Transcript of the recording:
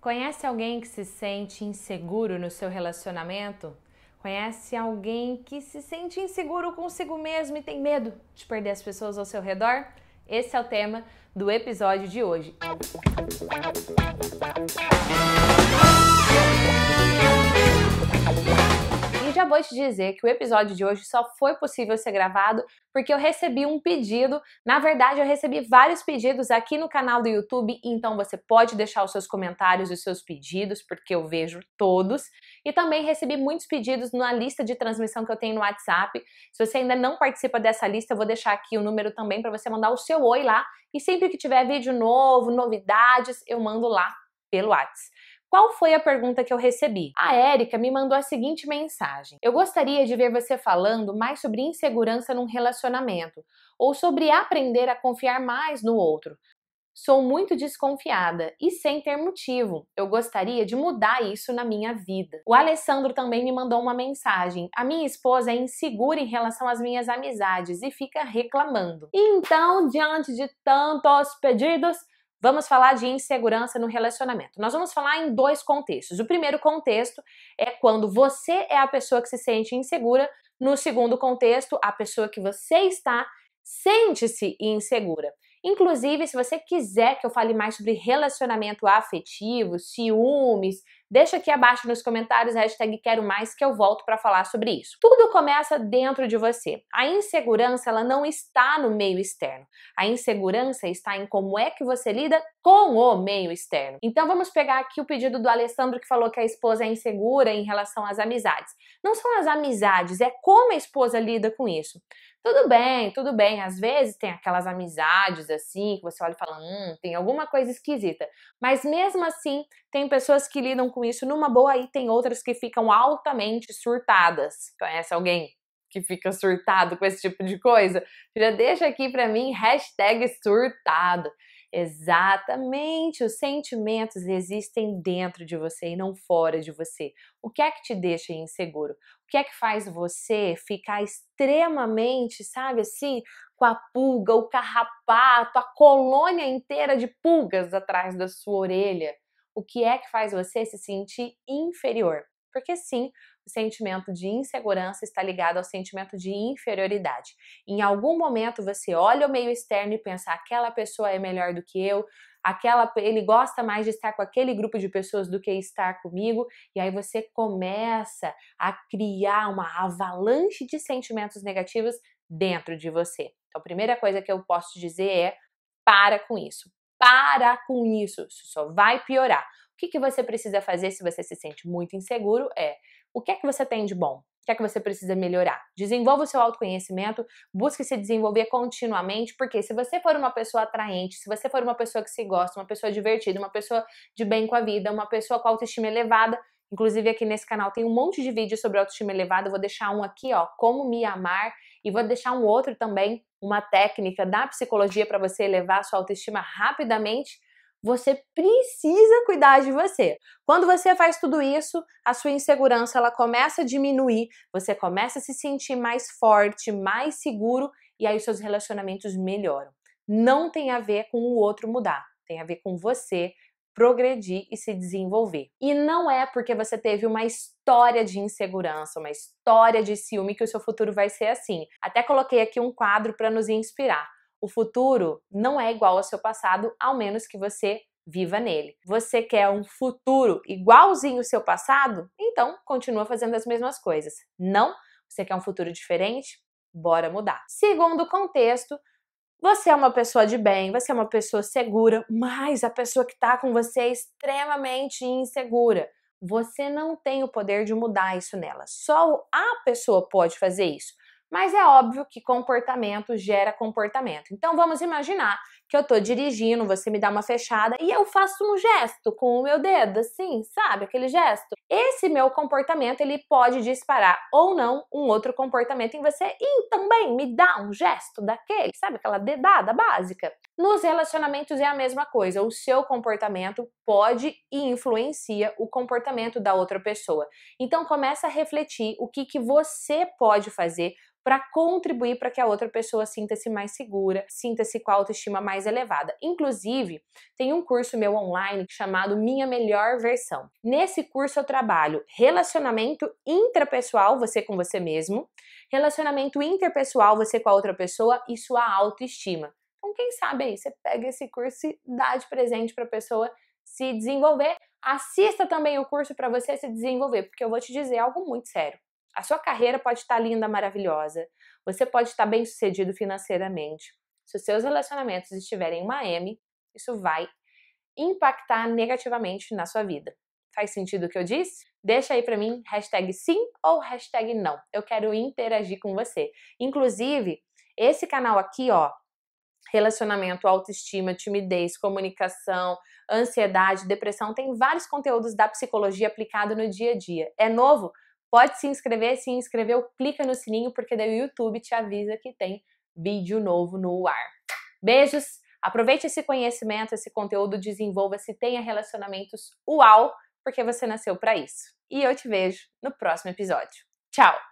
Conhece alguém que se sente inseguro no seu relacionamento? Conhece alguém que se sente inseguro consigo mesmo e tem medo de perder as pessoas ao seu redor? Esse é o tema do episódio de hoje já vou te dizer que o episódio de hoje só foi possível ser gravado porque eu recebi um pedido. Na verdade, eu recebi vários pedidos aqui no canal do YouTube, então você pode deixar os seus comentários, e os seus pedidos, porque eu vejo todos. E também recebi muitos pedidos na lista de transmissão que eu tenho no WhatsApp. Se você ainda não participa dessa lista, eu vou deixar aqui o número também para você mandar o seu oi lá. E sempre que tiver vídeo novo, novidades, eu mando lá pelo WhatsApp. Qual foi a pergunta que eu recebi? A Érica me mandou a seguinte mensagem: Eu gostaria de ver você falando mais sobre insegurança num relacionamento ou sobre aprender a confiar mais no outro. Sou muito desconfiada e sem ter motivo. Eu gostaria de mudar isso na minha vida. O Alessandro também me mandou uma mensagem. A minha esposa é insegura em relação às minhas amizades e fica reclamando. Então, diante de tantos pedidos, vamos falar de insegurança no relacionamento. Nós vamos falar em dois contextos. O primeiro contexto é quando você é a pessoa que se sente insegura. No segundo contexto, a pessoa que você está sente-se insegura. Inclusive, se você quiser que eu fale mais sobre relacionamento afetivo, ciúmes, Deixa aqui abaixo nos comentários hashtag quero mais que eu volto para falar sobre isso. Tudo começa dentro de você. A insegurança ela não está no meio externo. A insegurança está em como é que você lida com o meio externo. Então vamos pegar aqui o pedido do Alessandro que falou que a esposa é insegura em relação às amizades. Não são as amizades, é como a esposa lida com isso. Tudo bem, tudo bem. Às vezes tem aquelas amizades assim, que você olha e fala, hum, tem alguma coisa esquisita. Mas mesmo assim, tem pessoas que lidam com isso numa boa e tem outras que ficam altamente surtadas. Conhece alguém que fica surtado com esse tipo de coisa? Já deixa aqui pra mim, surtado. Exatamente, os sentimentos existem dentro de você e não fora de você. O que é que te deixa inseguro? O que é que faz você ficar extremamente, sabe assim, com a pulga, o carrapato, a colônia inteira de pulgas atrás da sua orelha? O que é que faz você se sentir inferior? Porque sim, o sentimento de insegurança está ligado ao sentimento de inferioridade. Em algum momento você olha o meio externo e pensa: aquela pessoa é melhor do que eu, aquela ele gosta mais de estar com aquele grupo de pessoas do que estar comigo, e aí você começa a criar uma avalanche de sentimentos negativos dentro de você. Então, a primeira coisa que eu posso dizer é: para com isso. Para com isso, isso só vai piorar que, que você precisa fazer se você se sente muito inseguro é o que é que você tem de bom? O que é que você precisa melhorar? Desenvolva o seu autoconhecimento, busque se desenvolver continuamente, porque se você for uma pessoa atraente, se você for uma pessoa que se gosta, uma pessoa divertida, uma pessoa de bem com a vida, uma pessoa com autoestima elevada, Inclusive aqui nesse canal tem um monte de vídeos sobre autoestima elevada, eu vou deixar um aqui, ó, como me amar, e vou deixar um outro também, uma técnica da psicologia para você elevar a sua autoestima rapidamente você precisa cuidar de você. Quando você faz tudo isso, a sua insegurança ela começa a diminuir, você começa a se sentir mais forte, mais seguro e aí os seus relacionamentos melhoram. Não tem a ver com o outro mudar, tem a ver com você progredir e se desenvolver. E não é porque você teve uma história de insegurança, uma história de ciúme que o seu futuro vai ser assim. Até coloquei aqui um quadro para nos inspirar. O futuro não é igual ao seu passado, ao menos que você viva nele. Você quer um futuro igualzinho ao seu passado? Então, continua fazendo as mesmas coisas. Não? Você quer um futuro diferente? Bora mudar. Segundo contexto, você é uma pessoa de bem, você é uma pessoa segura, mas a pessoa que está com você é extremamente insegura. Você não tem o poder de mudar isso nela. Só a pessoa pode fazer isso. Mas é óbvio que comportamento gera comportamento. Então vamos imaginar que eu tô dirigindo, você me dá uma fechada e eu faço um gesto com o meu dedo, assim, sabe aquele gesto? Esse meu comportamento ele pode disparar ou não um outro comportamento em você e também me dá um gesto daquele, sabe aquela dedada básica. Nos relacionamentos é a mesma coisa, o seu comportamento pode e influencia o comportamento da outra pessoa. Então começa a refletir o que que você pode fazer para contribuir para que a outra pessoa sinta-se mais segura, sinta-se com a autoestima mais elevada. Inclusive, tem um curso meu online chamado Minha Melhor Versão. Nesse curso eu trabalho relacionamento intrapessoal, você com você mesmo, relacionamento interpessoal, você com a outra pessoa e sua autoestima. Então, quem sabe aí, você pega esse curso e dá de presente para a pessoa se desenvolver. Assista também o curso para você se desenvolver, porque eu vou te dizer algo muito sério. A sua carreira pode estar tá linda, maravilhosa. Você pode estar tá bem sucedido financeiramente. Se os seus relacionamentos estiverem uma M, isso vai impactar negativamente na sua vida. Faz sentido o que eu disse? Deixa aí para mim hashtag sim ou hashtag não. Eu quero interagir com você. Inclusive, esse canal aqui, ó, relacionamento, autoestima, timidez, comunicação, ansiedade, depressão, tem vários conteúdos da psicologia aplicado no dia a dia. É novo? Pode se inscrever, se inscreveu, clica no sininho, porque daí o YouTube te avisa que tem vídeo novo no ar. Beijos, aproveite esse conhecimento, esse conteúdo, desenvolva-se, tenha relacionamentos uau, porque você nasceu para isso. E eu te vejo no próximo episódio. Tchau!